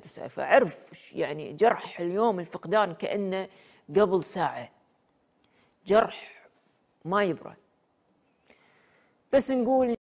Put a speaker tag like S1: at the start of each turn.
S1: تسعة فعرف يعني جرح اليوم الفقدان كأنه قبل ساعة جرح ما يبرد بس نقول